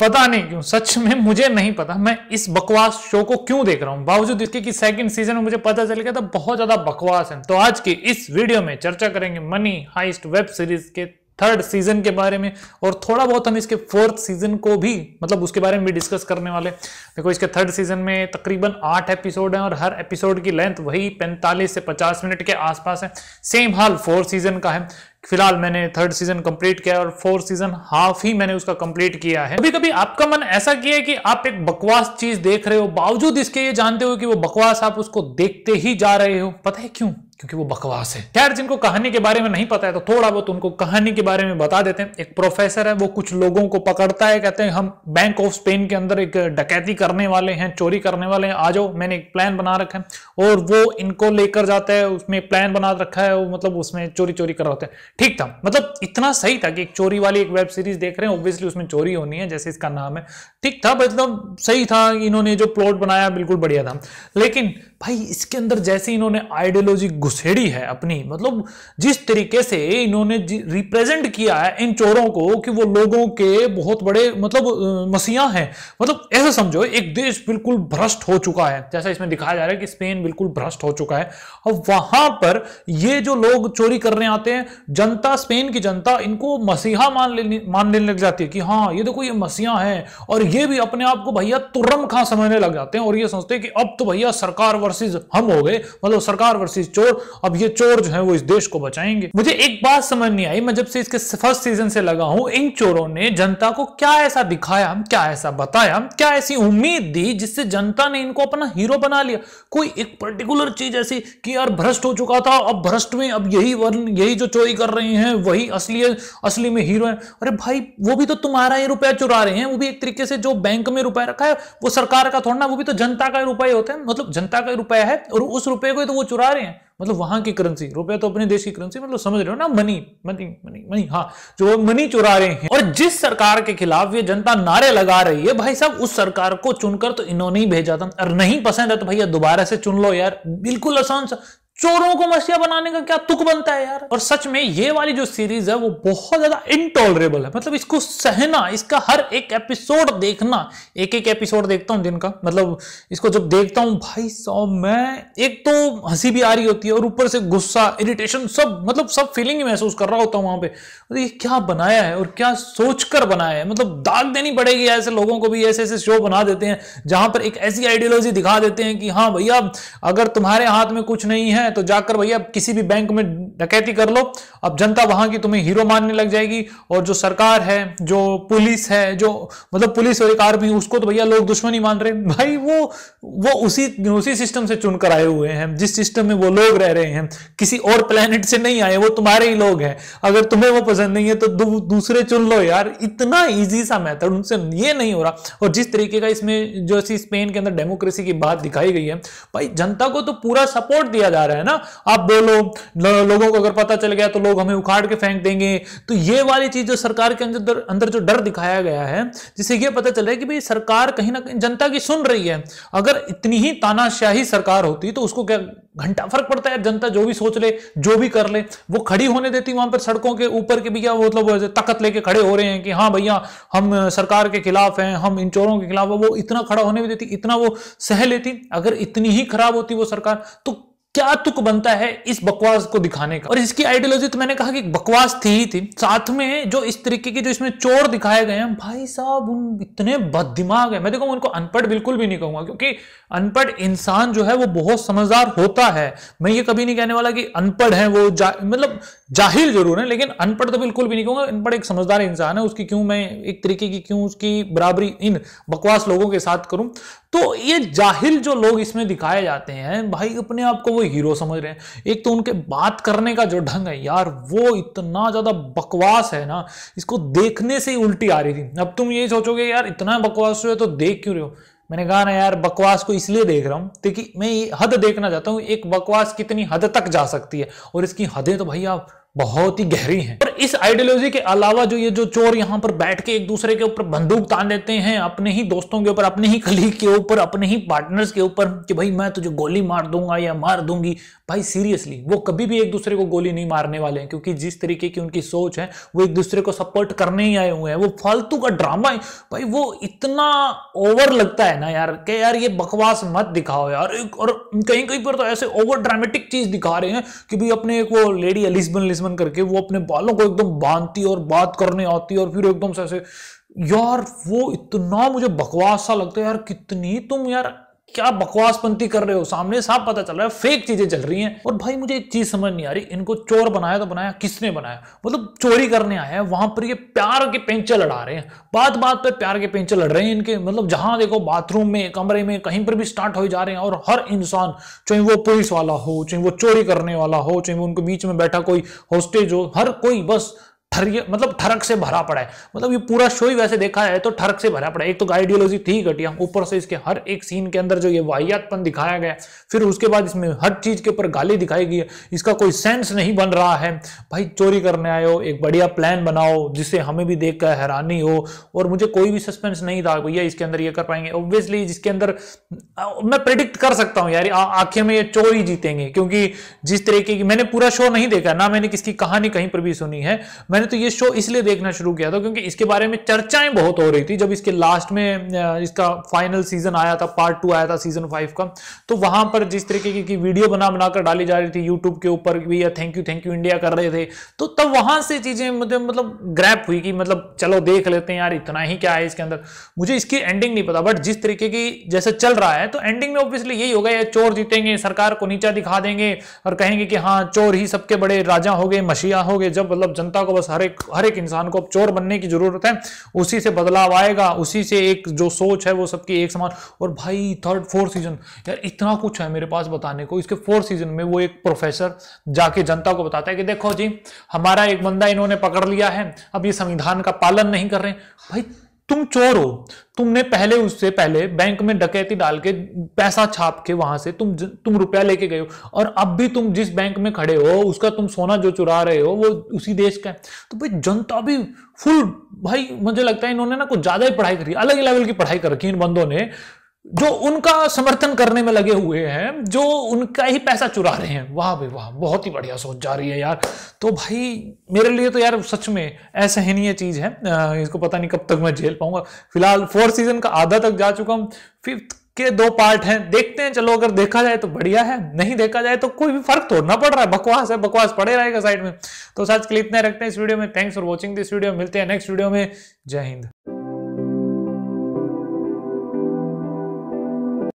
पता नहीं क्यों सच में मुझे नहीं पता मैं इस बकवास शो को क्यों देख रहा हूं बावजूद इसके कि सेकंड सीजन में मुझे पता चल गया था बहुत ज्यादा बकवास है तो आज की इस वीडियो में चर्चा करेंगे मनी हाइस्ट वेब सीरीज के थर्ड सीजन के बारे में और थोड़ा बहुत हम इसके फोर्थ सीजन को भी मतलब उसके बारे में भी डिस्कस करने वाले देखो इसके थर्ड सीजन में तकरीबन आठ एपिसोड हैं और हर एपिसोड की लेंथ वही 45 से 50 मिनट के आसपास है सेम हाल फोर्थ सीजन का है फिलहाल मैंने थर्ड सीजन कंप्लीट किया और फोर्थ सीजन हाफ ही मैंने उसका कंप्लीट किया है कभी कभी आपका मन ऐसा किया है कि आप एक बकवास चीज देख रहे हो बावजूद इसके ये जानते हो कि वो बकवास आप उसको देखते ही जा रहे हो पता है क्यों क्योंकि वो बकवास है खैर जिनको कहानी के बारे में नहीं पता है तो थोड़ा बहुत उनको कहानी के बारे में बता देते हैं एक प्रोफेसर है वो कुछ लोगों को पकड़ता है कहते हैं हम बैंक ऑफ स्पेन के अंदर एक डकैती करने वाले हैं चोरी करने वाले हैं आ जाओ मैंने एक प्लान बना रखा है और वो इनको लेकर जाता है उसमें प्लान बना रखा है वो मतलब उसमें चोरी चोरी कर रहा है ठीक था मतलब इतना सही था कि एक चोरी वाली एक वेब सीरीज देख रहे हैं ऑब्वियसली उसमें चोरी होनी है जैसे इसका नाम है ठीक था मतलब सही था इन्होंने जो प्लॉट बनाया बिल्कुल बढ़िया था लेकिन भाई इसके अंदर जैसे इन्होंने आइडियोलॉजी घुसेड़ी है अपनी मतलब जिस तरीके से इन्होंने रिप्रेजेंट किया है इन चोरों को कि वो लोगों के बहुत बड़े मतलब मसीहा हैं मतलब ऐसा समझो एक देश बिल्कुल भ्रष्ट हो चुका है जैसा इसमें दिखाया जा रहा है कि स्पेन बिल्कुल भ्रष्ट हो चुका है और वहां पर ये जो लोग चोरी करने आते हैं जनता स्पेन की जनता इनको मसीहा मान लेने मान लेने लग जाती है कि हाँ ये देखो ये मसीहा है और ये भी अपने आप को भैया तुर्रम खां समझने लग जाते हैं और ये सोचते हैं कि अब तो भैया सरकार वर्ष वर्सेस हम हो गए मतलब सरकार वर्सेस चोर अब ये चोर जो है वो इस देश को बचाएंगे मुझे एक बात समझ नहीं आई मैं जब से इसके फर्स्ट सीजन से लगा हूं इन चोरों ने जनता को क्या ऐसा दिखाया क्या ऐसा बताया क्या ऐसी उम्मीद दी जिससे जनता ने इनको अपना हीरो बना लिया कोई एक पर्टिकुलर चीज ऐसी कि यार भ्रष्ट हो चुका था अब भ्रष्ट में अब यही वर्ण यही जो चोरी कर रहे हैं वही असली असली में हीरो है अरे भाई वो भी तो तुम्हारा ही रुपया चुरा रहे हैं वो भी एक तरीके से जो बैंक में रुपया रखा है वो सरकार का थोड़ा ना वो भी तो जनता का रुपया होता है मतलब जनता का रुपया है और उस रुपये को तो वो चुरा रहे हैं मतलब वहां की करेंसी रुपया तो अपने देश की करेंसी मतलब समझ रहे हो ना मनी मनी मनी मनी हाँ जो मनी चुरा रहे हैं और जिस सरकार के खिलाफ ये जनता नारे लगा रही है भाई साहब उस सरकार को चुनकर तो इन्होंने ही भेजा था और नहीं पसंद है तो भैया दोबारा से चुन लो यार बिल्कुल आसान सा चोरों को मसीहा बनाने का क्या तुक बनता है यार और सच में ये वाली जो सीरीज है वो बहुत ज्यादा इनटॉलरेबल है मतलब इसको सहना इसका हर एक एपिसोड देखना एक एक एपिसोड देखता हूँ दिन का मतलब इसको जब देखता हूँ भाई सौ मैं एक तो हंसी भी आ रही होती है और ऊपर से गुस्सा इरिटेशन सब मतलब सब फीलिंग ही महसूस कर रहा होता हूँ वहां पे मतलब ये क्या बनाया है और क्या सोचकर बनाया है मतलब दाग देनी पड़ेगी ऐसे लोगों को भी ऐसे ऐसे शो बना देते हैं जहां पर एक ऐसी आइडियोलॉजी दिखा देते हैं कि हाँ भैया अगर तुम्हारे हाथ में कुछ नहीं है हैं तो जाकर भैया किसी भी बैंक में डकैती कर लो अब जनता वहां की तुम्हें हीरो मानने लग जाएगी और जो सरकार है जो पुलिस है जो मतलब पुलिस और एक आर्मी उसको तो भैया लोग दुश्मन ही मान रहे हैं भाई वो वो उसी उसी सिस्टम से चुनकर आए हुए हैं जिस सिस्टम में वो लोग रह रहे हैं किसी और प्लेनेट से नहीं आए वो तुम्हारे ही लोग हैं अगर तुम्हें वो पसंद नहीं है तो दू, दूसरे चुन लो यार इतना ईजी सा मैथड उनसे ये नहीं हो रहा और जिस तरीके का इसमें जो स्पेन के अंदर डेमोक्रेसी की बात दिखाई गई है भाई जनता को तो पूरा सपोर्ट दिया जा रहा है रहा है ना आप बोलो लोगों को अगर पता चल गया तो लोग हमें उखाड़ के फेंक देंगे तो ये वाली चीज जो सरकार के अंदर अंदर जो डर दिखाया गया है जिसे ये पता चल रहा है कि भाई सरकार कहीं ना कहीं जनता की सुन रही है अगर इतनी ही तानाशाही सरकार होती तो उसको क्या घंटा फर्क पड़ता है जनता जो भी सोच ले जो भी कर ले वो खड़ी होने देती वहां पर सड़कों के ऊपर के भी क्या मतलब ताकत लेके खड़े हो रहे हैं कि हाँ भैया हम सरकार के खिलाफ हैं हम इन चोरों के खिलाफ वो इतना खड़ा होने भी देती इतना वो सह लेती अगर इतनी ही खराब होती वो सरकार तो क्या तुक बनता है इस बकवास को दिखाने का और इसकी आइडियोलॉजी तो मैंने कहा कि बकवास थी ही थी साथ में जो इस तरीके की जो इसमें चोर दिखाए गए हैं भाई साहब उन इतने बददिमाग है मैं देखो उनको अनपढ़ बिल्कुल भी नहीं कहूंगा क्योंकि अनपढ़ इंसान जो है वो बहुत समझदार होता है मैं ये कभी नहीं कहने वाला कि अनपढ़ है वो जा, मतलब जाहिल जरूर है लेकिन अनपढ़ तो बिल्कुल भी नहीं कहूंगा अनपढ़ एक समझदार इंसान है उसकी क्यों मैं एक तरीके की क्यों उसकी बराबरी इन बकवास लोगों के साथ करूं तो ये जाहिल जो लोग इसमें दिखाए जाते हैं भाई अपने आप को वो हीरो समझ रहे हैं एक तो उनके बात करने का जो ढंग है यार वो इतना ज़्यादा बकवास है ना इसको देखने से ही उल्टी आ रही थी अब तुम ये सोचोगे यार इतना बकवास हुआ तो देख क्यों रहे हो मैंने कहा ना यार बकवास को इसलिए देख रहा हूं क्योंकि मैं ये हद देखना चाहता हूँ एक बकवास कितनी हद तक जा सकती है और इसकी हदें तो भाई आप बहुत ही गहरी हैं और इस आइडियोलॉजी के अलावा जो ये जो चोर यहां पर बैठ के एक दूसरे के ऊपर बंदूक तान देते हैं अपने ही दोस्तों के ऊपर अपने ही कलीग के ऊपर अपने ही पार्टनर्स के ऊपर कि भाई मैं तुझे गोली मार दूंगा या मार दूंगी भाई सीरियसली वो कभी भी एक दूसरे को गोली नहीं मारने वाले हैं क्योंकि जिस तरीके की उनकी सोच है वो एक दूसरे को सपोर्ट करने ही आए हुए हैं वो फालतू का ड्रामा है भाई वो इतना ओवर लगता है ना यार कि यार ये बकवास मत दिखाओ यार और कहीं कहीं पर तो ऐसे ओवर ड्रामेटिक चीज दिखा रहे हैं कि भाई अपने एक वो लेडी अलिस्बन लिस्बन करके वो अपने बालों को एकदम बांधती और बात करने आती और फिर एकदम से ऐसे यार वो इतना मुझे बकवास सा लगता है यार कितनी तुम यार क्या बकवासपंती कर रहे हो सामने साफ पता चल रहा है फेक चीजें चल रही हैं और भाई मुझे एक चीज समझ नहीं आ रही इनको चोर बनाया तो बनाया किसने बनाया मतलब चोरी करने आया है वहां पर ये प्यार के पेंचर लड़ा रहे हैं बात बात पर प्यार के पेंचर लड़ रहे हैं इनके मतलब जहां देखो बाथरूम में कमरे में कहीं पर भी स्टार्ट हो जा रहे हैं और हर इंसान चाहे वो पुलिस वाला हो चाहे वो चोरी करने वाला हो चाहे वो उनके बीच में बैठा कोई होस्टेज हो हर कोई बस थर मतलब थरक से भरा पड़ा है मतलब ये पूरा शो ही वैसे देखा है तो थरक से भरा पड़ा है एक तो आइडियोलॉजी थी घटिया ऊपर से इसके हर एक सीन के अंदर जो ये वाहियातपन दिखाया गया फिर उसके बाद इसमें हर चीज के ऊपर गाली दिखाई गई है इसका कोई सेंस नहीं बन रहा है भाई चोरी करने आए हो एक बढ़िया प्लान बनाओ जिससे हमें भी देख हैरानी हो और मुझे कोई भी सस्पेंस नहीं था भैया इसके अंदर ये कर पाएंगे ऑब्वियसली जिसके अंदर मैं प्रिडिक्ट कर सकता हूँ यार आंखें में ये चोर जीतेंगे क्योंकि जिस तरीके की मैंने पूरा शो नहीं देखा ना मैंने किसकी कहानी कहीं पर भी सुनी है मैंने मैंने तो ये शो इसलिए देखना शुरू किया था क्योंकि इसके बारे में चर्चाएं बहुत हो रही थी जब इसके लास्ट में इसका फाइनल सीजन आया था पार्ट टू आया था सीजन फाइव का तो वहां पर जिस तरीके की, की वीडियो बना बनाकर डाली जा रही थी यूट्यूब के ऊपर भी या thank you thank you India कर रहे थे तो तब वहां से चीजें मतलब ग्रैप हुई कि मतलब चलो देख लेते हैं यार इतना ही क्या है इसके अंदर मुझे इसकी एंडिंग नहीं पता बट जिस तरीके की जैसे चल रहा है तो एंडिंग में ऑब्वियसली यही होगा या चोर जीतेंगे सरकार को नीचा दिखा देंगे और कहेंगे कि हाँ चोर ही सबके बड़े राजा हो गए मशिया हो गए जब मतलब जनता को बस हर एक हर एक इंसान को अब चोर बनने की जरूरत है उसी से बदलाव आएगा उसी से एक जो सोच है वो सबकी एक समान और भाई थर्ड फोर्थ सीजन यार इतना कुछ है मेरे पास बताने को इसके फोर्थ सीजन में वो एक प्रोफेसर जाके जनता को बताता है कि देखो जी हमारा एक बंदा इन्होंने पकड़ लिया है अब ये संविधान का पालन नहीं कर रहे भाई तुम चोर हो तुमने पहले उससे पहले बैंक में डकैती डाल के पैसा छाप के वहां से तुम तुम रुपया लेके गए हो और अब भी तुम जिस बैंक में खड़े हो उसका तुम सोना जो चुरा रहे हो वो उसी देश का है तो भाई जनता भी फुल भाई मुझे लगता है इन्होंने ना कुछ ज्यादा ही पढ़ाई करी अलग लेवल की पढ़ाई कर रखी इन बंदों ने जो उनका समर्थन करने में लगे हुए हैं जो उनका ही पैसा चुरा रहे हैं वाह भाई वाह बहुत ही बढ़िया सोच जा रही है यार तो भाई मेरे लिए तो यार सच में असहनीय चीज़ है इसको पता नहीं कब तक मैं झेल पाऊंगा फिलहाल फोर्थ सीजन का आधा तक जा चुका हूं फिफ्थ के दो पार्ट हैं देखते हैं चलो अगर देखा जाए तो बढ़िया है नहीं देखा जाए तो कोई भी फर्क तोड़ना पड़ रहा है बकवास है बकवास पड़े रहेगा साइड में तो साथ के लिए इतना रखते हैं इस वीडियो में thanks for watching this video मिलते हैं नेक्स्ट वीडियो में जय हिंद